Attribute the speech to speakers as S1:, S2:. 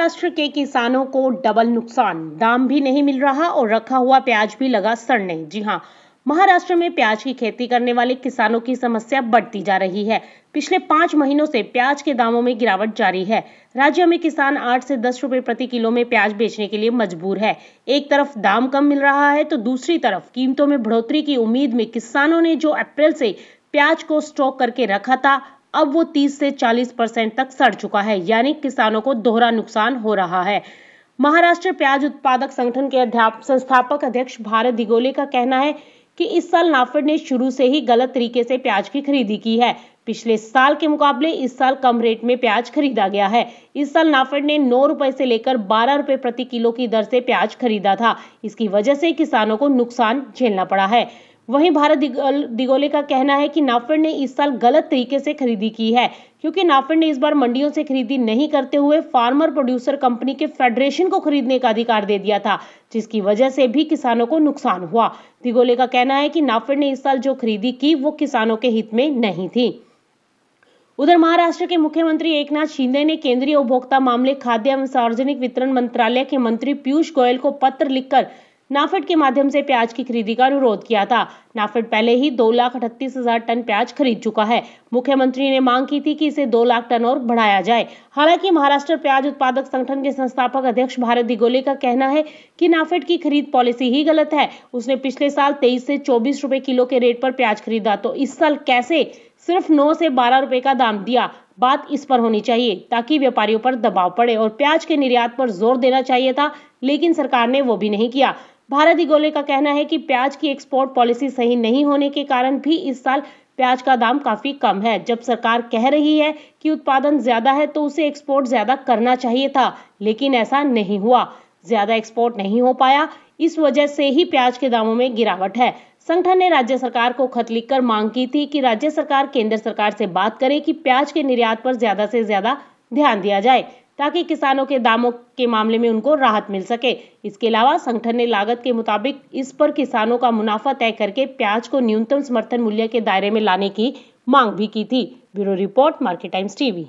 S1: महाराष्ट्र के किसानों को डबल नुकसान दाम भी नहीं मिल रहा और रखा हुआ प्याज भी लगा सड़ने जी हाँ महाराष्ट्र में प्याज की खेती करने वाले किसानों की समस्या बढ़ती जा रही है पिछले पांच महीनों से प्याज के दामों में गिरावट जारी है राज्य में किसान आठ से दस रुपए प्रति किलो में प्याज बेचने के लिए मजबूर है एक तरफ दाम कम मिल रहा है तो दूसरी तरफ कीमतों में बढ़ोतरी की उम्मीद में किसानों ने जो अप्रैल से प्याज को स्टॉक करके रखा था अब वो 30 से 40 परसेंट तक सड़ चुका है यानी किसानों को दोहरा नुकसान हो रहा है महाराष्ट्र प्याज उत्पादक संगठन के अध्याप संस्थापक अध्यक्ष भारत दिगोले का कहना है कि इस साल नाफेड ने शुरू से ही गलत तरीके से प्याज की खरीदी की है पिछले साल के मुकाबले इस साल कम रेट में प्याज खरीदा गया है इस साल नाफेड ने नौ रुपए से लेकर बारह रुपए प्रति किलो की दर से प्याज खरीदा था इसकी वजह से किसानों को नुकसान झेलना पड़ा है वहीं भारत दिगोले का कहना है कि नाफेड ने इस साल गलत तरीके से खरीदी की है क्योंकि नाफेड ने इस बार मंडियों से खरीदी नहीं करते हुए फार्मर प्रोड्यूसर कंपनी के फेडरेशन को खरीदने का अधिकार दे दिया था जिसकी वजह से भी किसानों को नुकसान हुआ दिगोले का कहना है कि नाफेड ने इस साल जो खरीदी की वो किसानों के हित में नहीं थी उधर महाराष्ट्र के मुख्यमंत्री एकनाथ शिंदे ने केंद्रीय उपभोक्ता मामले खाद्य एवं सार्वजनिक वितरण मंत्रालय के मंत्री पीयूष गोयल को पत्र लिखकर नाफेड के माध्यम से प्याज की खरीदी का अनुरोध किया था नाफेड पहले ही दो लाख अठतीस हजार टन प्याज खरीद चुका है मुख्यमंत्री ने मांग की थी कि इसे दो लाख टन और बढ़ाया जाए हालांकि महाराष्ट्र प्याज उत्पादक संगठन के संस्थापक अध्यक्ष भारत दिगोले का कहना है कि नाफेड की खरीद पॉलिसी ही गलत है उसने पिछले साल तेईस से चौबीस रुपए किलो के रेट पर प्याज खरीदा तो इस साल कैसे सिर्फ नौ से बारह रूपए का दाम दिया बात इस पर होनी चाहिए ताकि व्यापारियों पर दबाव पड़े और प्याज के निर्यात पर जोर देना चाहिए था लेकिन सरकार ने वो भी नहीं किया भारत गोले का कहना है कि प्याज की एक्सपोर्ट पॉलिसी सही नहीं होने के कारण भी इस साल प्याज का दाम काफी कम है जब सरकार कह रही है कि उत्पादन ज्यादा है तो उसे एक्सपोर्ट ज्यादा करना चाहिए था लेकिन ऐसा नहीं हुआ ज्यादा एक्सपोर्ट नहीं हो पाया इस वजह से ही प्याज के दामों में गिरावट है संगठन ने राज्य सरकार को खत लिखकर मांग की थी कि राज्य सरकार केंद्र सरकार से बात करे कि प्याज के निर्यात पर ज्यादा से ज्यादा ध्यान दिया जाए ताकि किसानों के दामों के मामले में उनको राहत मिल सके इसके अलावा संगठन ने लागत के मुताबिक इस पर किसानों का मुनाफा तय करके प्याज को न्यूनतम समर्थन मूल्य के दायरे में लाने की मांग भी की थी bureau report market times TV